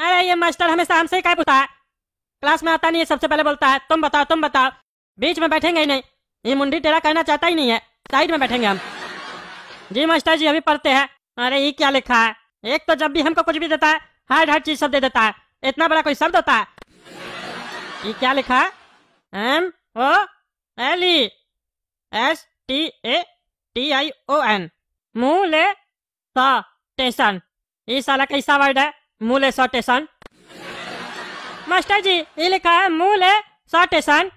अरे ये मास्टर हमेशा हमसे ही क्या पूछता है क्लास में आता नहीं है सबसे पहले बोलता है तुम बताओ तुम बताओ बीच में बैठेंगे ही नहीं ये मुंडी टेरा कहना चाहता ही नहीं है साइड में बैठेंगे हम जी मास्टर जी अभी पढ़ते हैं अरे ये क्या लिखा है एक तो जब भी हमको कुछ भी देता है हर हर चीज सब दे देता है इतना बड़ा कोई शब्द होता है ये क्या लिखा है M O L E S T A T I O N मुंह ले टेंशन ये साला कैसा वर्ड है मूले सौटे सन मास्टर जी ये लिखा है मूले सौटे सन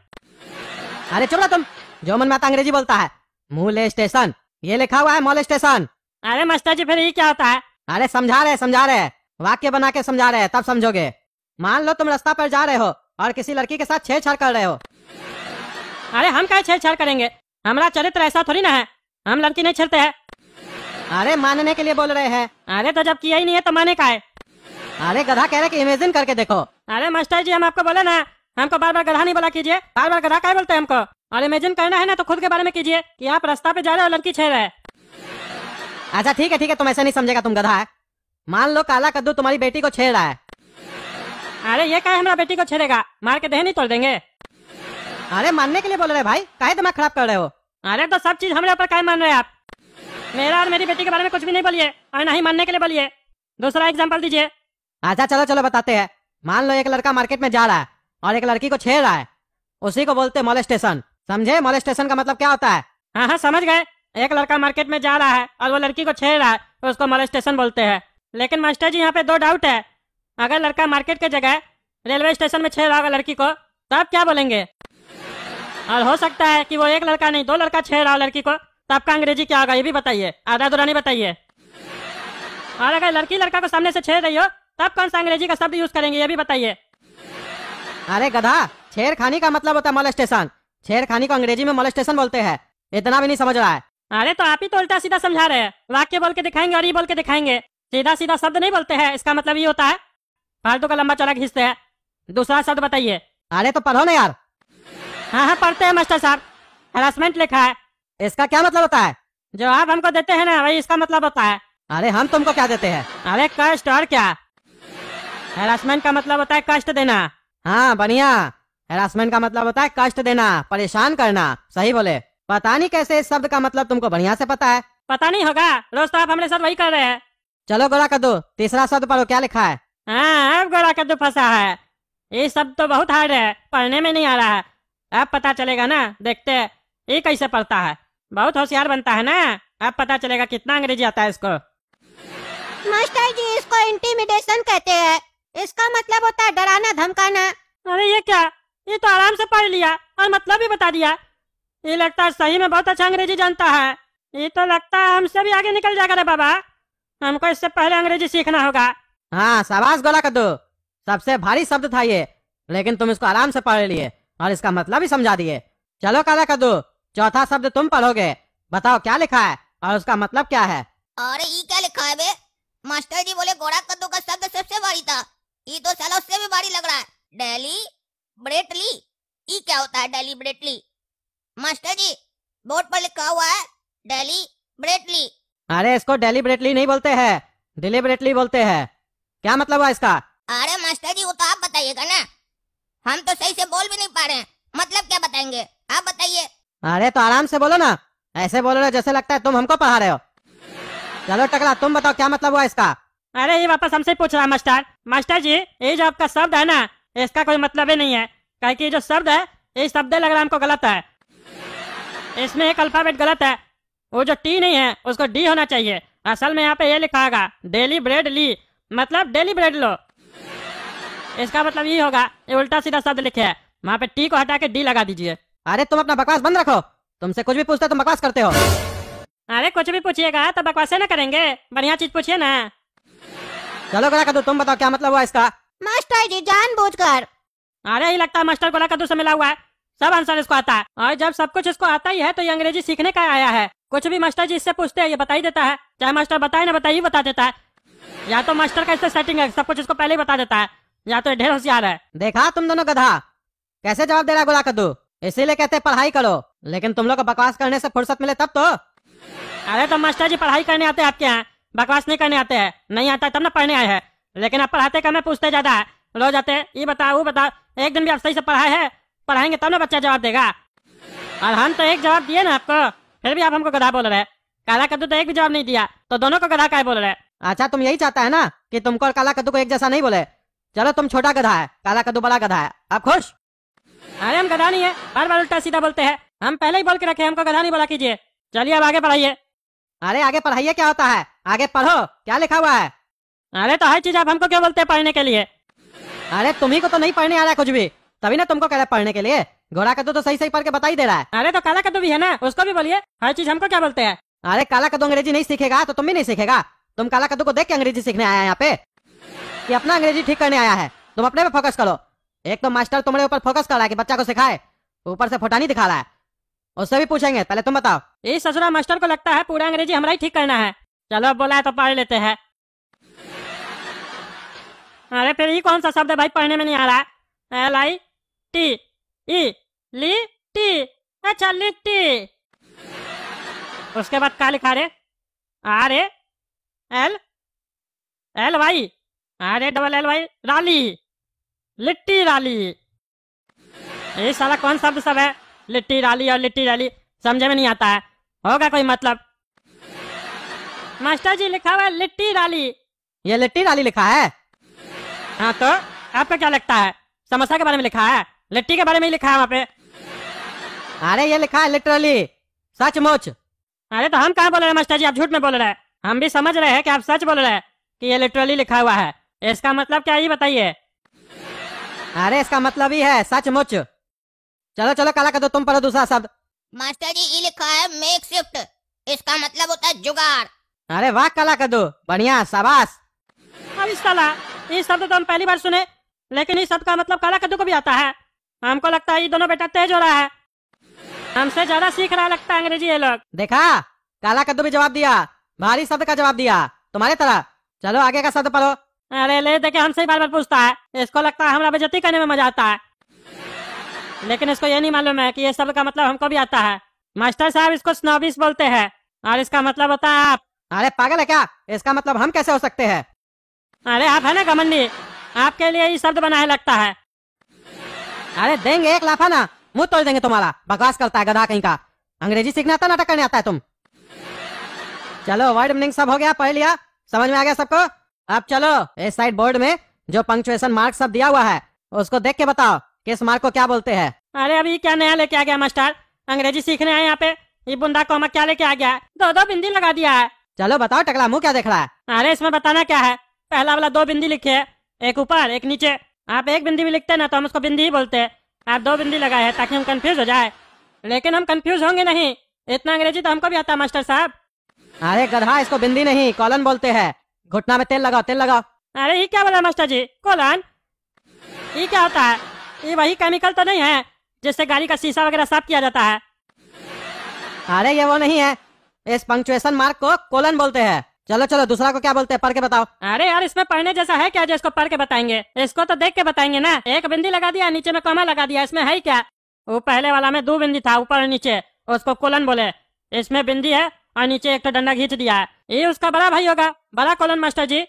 अरे चलो तुम जो मन माता अंग्रेजी बोलता है मूल स्टेशन ये लिखा हुआ है मॉल स्टेशन अरे मास्टर जी फिर ये क्या होता है अरे समझा रहे समझा रहे वाक्य बना के समझा रहे तब समझोगे मान लो तुम रास्ता पर जा रहे हो और किसी लड़की के साथ छेड़छाड़ कर रहे हो अरे हम क्या छेड़छाड़ करेंगे हमारा चरित्र ऐसा थोड़ी ना है हम लड़की नहीं छेड़ते हैं अरे मानने के लिए बोल रहे हैं अरे तो जब किया ही नहीं है तो माने का है अरे गधा कह रहे कि इमेजिन करके देखो अरे मास्टर जी हम आपको बोले ना हमको बार बार गधा नहीं बोला कीजिए बार बार गधा क्या बोलते हैं हमको और इमेजिन करना है ना तो खुद के बारे में कीजिए कि आप रास्ता पे जा रहे हो लड़की छेड़ रहे अच्छा ठीक है ठीक है तुम ऐसा नहीं समझेगा तुम गधा है मान लो काला कद्दू तुम्हारी बेटी को छेड़ रहा है अरे ये क्या हमारा बेटी को छेड़ेगा मार के दह नहीं तोड़ देंगे अरे मानने के लिए बोल रहे भाई काहे दिमाग खराब कर रहे हो अरे तो सब चीज हमारे ऊपर काहे मान रहे आप मेरा और मेरी बेटी के बारे में कुछ भी नहीं बोलिए और ना ही मानने के लिए बोलिए दूसरा एग्जाम्पल दीजिए अच्छा चलो चलो बताते हैं मान लो एक लड़का मार्केट में जा रहा है और एक लड़की को छेड़ रहा है उसी को बोलते मॉल स्टेशन समझे मॉल स्टेशन का मतलब क्या होता है हाँ हाँ समझ गए एक लड़का मार्केट में जा रहा है और वो लड़की को छेड़ रहा है तो उसको मॉल स्टेशन बोलते हैं लेकिन मास्टर जी यहाँ पे दो डाउट है अगर लड़का मार्केट के जगह रेलवे स्टेशन में छेड़ रहा होगा लड़की को तब तो क्या बोलेंगे और हो सकता है कि वो एक लड़का नहीं दो लड़का छेड़ रहा हो लड़की को तो आपका अंग्रेजी क्या होगा ये भी बताइए आधा दुरानी बताइए और अगर लड़की लड़का को सामने से छेड़ रही हो तब कौन सा अंग्रेजी का शब्द यूज करेंगे ये भी बताइए अरे गधा छेड़खानी का मतलब होता है मोलेस्टेशन छेड़खानी को अंग्रेजी में मोलेस्टेशन बोलते हैं इतना भी नहीं समझ रहा है अरे तो आप ही तो उल्टा सीधा समझा रहे हैं वाक्य बोल के दिखाएंगे और ये बोल के दिखाएंगे सीधा सीधा शब्द नहीं बोलते हैं इसका मतलब ये होता है फालतू का लंबा चौड़ा खींचते हैं दूसरा शब्द बताइए अरे तो पढ़ो ना यार हाँ हाँ पढ़ते हैं मास्टर साहब हेरासमेंट लिखा है इसका क्या मतलब होता है जो आप हमको देते हैं ना वही इसका मतलब होता है अरे हम तुमको क्या देते हैं अरे कष्ट और क्या हेरासमेंट का मतलब होता है कष्ट देना हाँ बढ़िया हेरासमेंट का मतलब होता है कष्ट देना परेशान करना सही बोले पता नहीं कैसे इस शब्द का मतलब तुमको बढ़िया से पता है पता नहीं होगा रोज तो आप हमारे साथ वही कर रहे हैं चलो गोरा कद्दू तीसरा शब्द पढ़ो क्या लिखा है हाँ अब गोरा कद्दू फंसा है ये शब्द तो बहुत हार्ड है पढ़ने में नहीं आ रहा है अब पता चलेगा ना देखते ये कैसे पढ़ता है बहुत होशियार बनता है ना अब पता चलेगा कितना अंग्रेजी आता है इसको मास्टर जी इसको इंटीमिडेशन कहते हैं इसका मतलब होता है डराना धमकाना अरे ये क्या ये तो आराम से पढ़ लिया और मतलब भी बता दिया ये लगता है सही में बहुत अच्छा अंग्रेजी जानता है ये तो लगता है हमसे भी आगे निकल जाएगा रे बाबा हमको इससे पहले अंग्रेजी सीखना होगा हाँ शाबाश गोला कद्दू सबसे भारी शब्द था ये लेकिन तुम इसको आराम से पढ़ लिए और इसका मतलब भी समझा दिए चलो काला कद्दू चौथा शब्द तुम पढ़ोगे बताओ क्या लिखा है और उसका मतलब क्या है अरे ये क्या लिखा है बे मास्टर जी बोले गोरा कद्दू का शब्द सबसे भारी था ये तो साला उससे भी भारी लग रहा है डेली ब्रेटली ये क्या होता है deliberately master ji board पर लिखा हुआ है डेली ब्रेटली अरे इसको डेली ब्रेटली नहीं बोलते हैं डिलीबरेटली बोलते हैं क्या मतलब हुआ इसका अरे मास्टर जी वो तो आप बताइएगा ना हम तो सही से बोल भी नहीं पा रहे हैं मतलब क्या बताएंगे आप बताइए अरे तो आराम से बोलो ना ऐसे बोलो ना जैसे लगता है तुम हमको पढ़ा रहे हो चलो टकला तुम बताओ क्या मतलब हुआ इसका अरे ये वापस हमसे पूछ रहा है मास्टर मास्टर जी ये जो आपका शब्द है ना इसका कोई मतलब ही नहीं है कहे की जो शब्द है ये शब्द लग रहा है हमको गलत है इसमें एक अल्फाबेट गलत है वो जो टी नहीं है उसको डी होना चाहिए असल में यहाँ पे ये लिखा होगा डेली ब्रेड ली मतलब डेली ब्रेड लो इसका मतलब ये होगा ये उल्टा सीधा शब्द लिखे है वहाँ पे टी को हटा के डी लगा दीजिए अरे तुम अपना बकवास बंद रखो तुमसे कुछ भी पूछते तो बकवास करते हो अरे कुछ भी पूछिएगा तो बकवासे ना करेंगे बढ़िया चीज पूछिए ना चलो गोला कद्दू तुम बताओ क्या मतलब हुआ इसका मास्टर जी जान बुझ कर अरे ही लगता है मास्टर गोला कद्दू से मिला हुआ है सब आंसर इसको आता है और जब सब कुछ इसको आता ही है तो ये अंग्रेजी सीखने का आया है कुछ भी मास्टर जी इससे पूछते हैं ये बता ही देता है चाहे मास्टर बताए ना बताइए बता देता है या तो मास्टर का इससे सेटिंग है सब कुछ इसको पहले ही बता देता है या तो ढेर होशियार है देखा तुम दोनों गधा कैसे जवाब दे रहा गोला कद्दू इसीलिए कहते हैं पढ़ाई करो लेकिन तुम लोग को बकवास करने से फुर्सत मिले तब तो अरे तो मास्टर जी पढ़ाई करने आते हैं आपके यहाँ बकवास नहीं करने आते हैं नहीं आता तब ना पढ़ने आए हैं लेकिन आप पढ़ाते कम है पूछते ज्यादा है रो जाते हैं ये बताओ वो बताओ एक दिन भी आप सही से पढ़ाए हैं पढ़ाएंगे तब ना बच्चा जवाब देगा और हम तो एक जवाब दिए ना आपको फिर भी आप हमको गधा बोल रहे हैं काला कद्दू तो एक भी जवाब नहीं दिया तो दोनों को गधा का बोल रहे अच्छा तुम यही चाहता है ना कि तुमको और काला कद्दू को एक जैसा नहीं बोले चलो तुम छोटा गधा है काला कद्दू बड़ा गधा है आप खुश अरे हम गधा नहीं है बार बार उल्टा सीधा बोलते हैं हम पहले ही बोल के रखे हमको गधा नहीं बोला कीजिए चलिए अब आगे बढ़ाइए अरे आगे पढ़ाइए क्या होता है आगे पढ़ो क्या लिखा हुआ है अरे तो हर चीज आप हमको क्या बोलते हैं पढ़ने के लिए अरे तुम्ही को तो नहीं पढ़ने आ रहा है कुछ भी तभी ना तुमको कह रहा पढ़ने के लिए घोड़ा कद्दू तो सही सही पढ़ के बता ही दे रहा है अरे तो काला कद्दू भी है ना उसको भी बोलिए हर चीज हमको क्या बोलते हैं अरे काला कद्दू अंग्रेजी नहीं सीखेगा तो तुम भी नहीं सीखेगा तुम काला कद्दू को देख के अंग्रेजी सीखने आया यहाँ पे कि अपना अंग्रेजी ठीक करने आया है तुम अपने पे फोकस करो एक तो मास्टर तुम्हारे ऊपर फोकस कर रहा है कि बच्चा को सिखाए ऊपर से फोटानी दिखा रहा है उससे भी पूछेंगे पहले तुम बताओ ये ससुरा मास्टर को लगता है पूरा अंग्रेजी हमारा ही ठीक करना है चलो बोला है तो पढ़ लेते हैं अरे फिर ये कौन सा शब्द है भाई पढ़ने में नहीं आ रहा है एल आई टी ई ली टी अच्छा लिट्टी उसके बाद क्या लिखा रे R L L Y R A double L Y राली लिट्टी राली ये सारा कौन शब्द सब है लिट्टी राली और लिट्टी राली समझे में नहीं आता है होगा कोई मतलब मास्टर जी लिखा हुआ लिट्टी डाली ये लिट्टी डाली लिखा है हाँ तो आपको क्या लगता है समस्या के बारे में लिखा है लिट्टी के बारे में ही लिखा है वहाँ पे अरे ये लिखा है लिटरली सचमुच अरे तो हम कहा बोल रहे हैं मास्टर जी आप झूठ में बोल रहे हैं हम भी समझ रहे हैं कि आप सच बोल रहे हैं कि ये लिटरली लिखा हुआ है इसका मतलब क्या ये बताइए अरे इसका मतलब ही है सचमुच चलो चलो काला कर दो तुम पढ़ो दूसरा शब्द मास्टर जी ये लिखा है मेक शिफ्ट इसका मतलब होता है जुगाड़ अरे वाह कला कदो बढ़िया शाबाश अब इस कला ये शब्द तो हम पहली बार सुने लेकिन इस शब्द का मतलब काला कद्दू को भी आता है हमको लगता है ये दोनों बेटा तेज हो रहा है हमसे ज्यादा सीख रहा लगता है अंग्रेजी ये लोग देखा काला कद्दू भी जवाब दिया भारी शब्द का जवाब दिया तुम्हारे तरह चलो आगे का शब्द पढ़ो अरे ले देखे हमसे बार बार पूछता है इसको लगता है हमारा बेजती करने में मजा आता है लेकिन इसको ये नहीं मालूम है कि ये सब का मतलब हमको भी आता है मास्टर साहब इसको स्नोबिस बोलते हैं और इसका मतलब होता है आप अरे पागल है क्या इसका मतलब हम कैसे हो सकते हैं अरे आप है ना कमंडी आपके लिए ये शब्द बनाए लगता है अरे देंगे एक लाफा ना मुंह तोड़ देंगे तुम्हारा बकवास करता है गधा कहीं का अंग्रेजी सीखना आता नाटक करने आता है तुम चलो वर्ड मीनिंग सब हो गया पढ़ लिया समझ में आ गया सबको अब चलो इस साइड बोर्ड में जो पंक्चुएशन मार्क सब दिया हुआ है उसको देख के बताओ किस मार्क को क्या बोलते हैं अरे अभी क्या नया लेके आ गया मास्टर अंग्रेजी सीखने आए यहाँ पे ये बुंदा कोमा क्या लेके आ गया है दो दो बिंदी लगा दिया है चलो बताओ टकला मुँह क्या देख रहा है अरे इसमें बताना क्या है पहला वाला दो बिंदी लिखे है एक ऊपर एक नीचे आप एक बिंदी भी लिखते ना तो हम उसको बिंदी ही बोलते हैं आप दो बिंदी लगाए हैं ताकि हम कंफ्यूज हो जाए लेकिन हम कंफ्यूज होंगे नहीं इतना अंग्रेजी तो हमको भी आता मास्टर साहब अरे गधा इसको बिंदी नहीं कॉलन बोलते हैं घुटना में तेल लगाओ तेल लगाओ अरे ये क्या बोला मास्टर जी कॉलन ये क्या होता है ये वही केमिकल तो नहीं है जिससे गाड़ी का शीशा वगैरह साफ किया जाता है अरे ये वो नहीं है इस पंक्चुएशन मार्क को कोलन बोलते हैं चलो चलो दूसरा को क्या बोलते हैं पढ़ के बताओ अरे यार इसमें पढ़ने जैसा है क्या जो इसको पढ़ के बताएंगे इसको तो देख के बताएंगे ना एक बिंदी लगा दिया नीचे में कमा लगा दिया इसमें है क्या वो पहले वाला में दो बिंदी था ऊपर और नीचे उसको कोलन बोले इसमें बिंदी है और नीचे एक तो डंडा खींच दिया है ये उसका बड़ा भाई होगा बड़ा कोलन मास्टर जी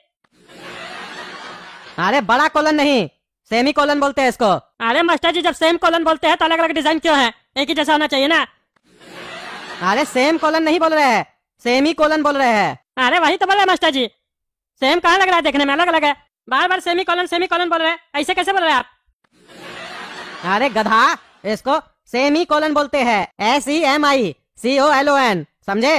अरे बड़ा कोलन नहीं सेमी कॉलन बोलते हैं इसको अरे मास्टर जी जब सेम कॉलन बोलते हैं तो अलग अलग डिजाइन क्यों है एक ही जैसा होना चाहिए ना अरे सेम कॉलन नहीं बोल रहे हैं सेमी कॉलन बोल रहे हैं अरे वही तो बोल रहे मास्टर जी सेम कहाँ लग रहा है देखने में अलग अलग है बार बार सेमी कॉलन सेमी कॉलन बोल रहे हैं ऐसे कैसे बोल रहे हैं आप अरे गधा इसको सेमी कॉलन बोलते हैं S E M I C O L O N समझे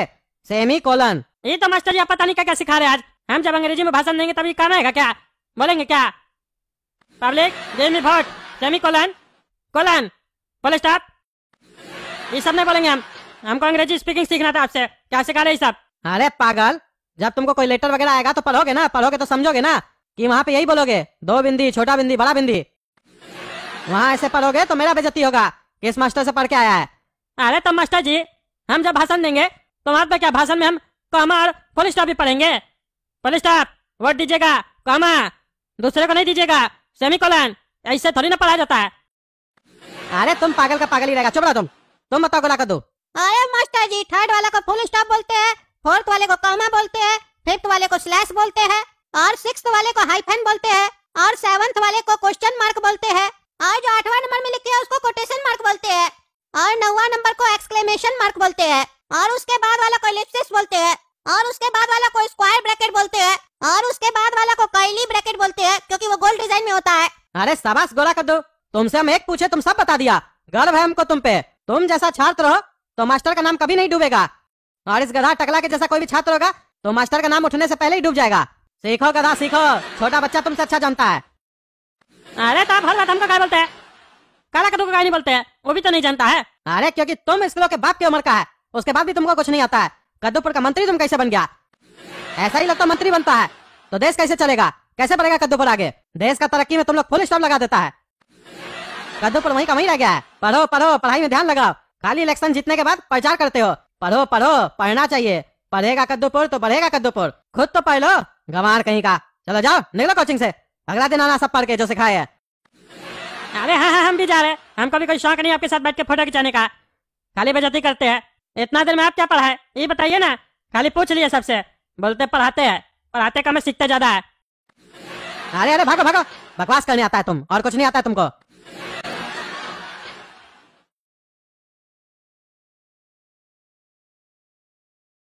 सेमी कॉलन ये तो मास्टर जी आप पता नहीं क्या क्या सिखा रहे आज हम जब अंग्रेजी में भाषण देंगे तभी काम आएगा क्या बोलेंगे क्या पब्लिक जेमी भट्ट जेमी कोलन कोलन बोले स्टाफ ये सब नहीं बोलेंगे हम हमको अंग्रेजी स्पीकिंग सीखना था आपसे क्या सिखा रहे ये सब अरे पागल जब तुमको कोई लेटर वगैरह आएगा तो पढ़ोगे ना पढ़ोगे तो समझोगे ना कि वहाँ पे यही बोलोगे दो बिंदी छोटा बिंदी बड़ा बिंदी वहाँ ऐसे पढ़ोगे तो मेरा बेजती होगा किस मास्टर से पढ़ के आया है अरे तो मास्टर जी हम जब भाषण देंगे तो वहाँ पे क्या भाषण में हम कमा और पुलिस स्टॉप भी पढ़ेंगे पुलिस स्टॉप वोट दीजिएगा कमा दूसरे को नहीं दीजिएगा सेमिकोलन ऐसे थोड़ी ना पढ़ा जाता है अरे तुम पागल का पागल ही रहेगा चुप रहो तुम तुम बताओ गोला कर दो अरे मास्टर जी थर्ड वाले को फुल स्टॉप बोलते हैं फोर्थ वाले को कॉमा बोलते हैं फिफ्थ वाले को स्लैश बोलते हैं और सिक्स वाले को हाइफन बोलते हैं और सेवंथ वाले को क्वेश्चन मार्क बोलते हैं और जो आठवां नंबर में लिखे है उसको कोटेशन मार्क बोलते हैं और नौवा नंबर को एक्सक्लेमेशन मार्क बोलते हैं और उसके बाद वाला को लिप्सिस बोलते हैं और उसके बाद वाला को स्क्वायर ब्रैकेट बोलते हैं और उसके बाद वाला को कैली ब्रैकेट बोलते हैं क्योंकि वो गोल डिजाइन में होता है अरे गोला कर दो तुमसे हम एक पूछे तुम सब बता दिया गर्व है हमको तुम पे तुम जैसा छात्र हो तो मास्टर का नाम कभी नहीं डूबेगा और इस गधा टकला के जैसा कोई भी छात्र होगा तो मास्टर का नाम उठने से पहले ही डूब जाएगा सीखो गधा सीखो छोटा बच्चा तुमसे अच्छा जानता है अरे तो हमको बोलते हैं काला कदू को नहीं बोलते हैं वो भी तो नहीं जानता है अरे क्योंकि तुम स्कूलों के बाप की उम्र का है उसके बाद भी तुमको कुछ नहीं आता है कद्दूपुर का मंत्री तुम कैसे बन गया ऐसा ही लगता मंत्री बनता है तो देश कैसे चलेगा कैसे बढ़ेगा कद्दू पर आगे देश का तरक्की में तुम लोग फुल स्टॉप लगा देता है कद्दू पर वहीं का रह गया है पढ़ो पढ़ो पढ़ाई में ध्यान लगाओ खाली इलेक्शन जीतने के बाद प्रचार करते हो पढ़ो पढ़ो पढ़ना चाहिए पढ़ेगा कद्दूपुर तो पढ़ेगा कद्दूपुर खुद तो पढ़ लो गवार कहीं का चलो जाओ निकलो कोचिंग से अगला दिन आना सब पढ़ के जो सिखाए अरे हाँ हाँ हम भी जा रहे हैं हमको भी कोई शौक नहीं आपके साथ बैठ के फोटो खिंचाने का खाली बेजती करते हैं इतना देर में आप क्या पढ़ाए ये बताइए ना खाली पूछ लिए सबसे बोलते पढ़ाते हैं पढ़ाते कम है सीखते ज्यादा है अरे अरे भागो भागो बकवास करने आता है तुम और कुछ नहीं आता है तुमको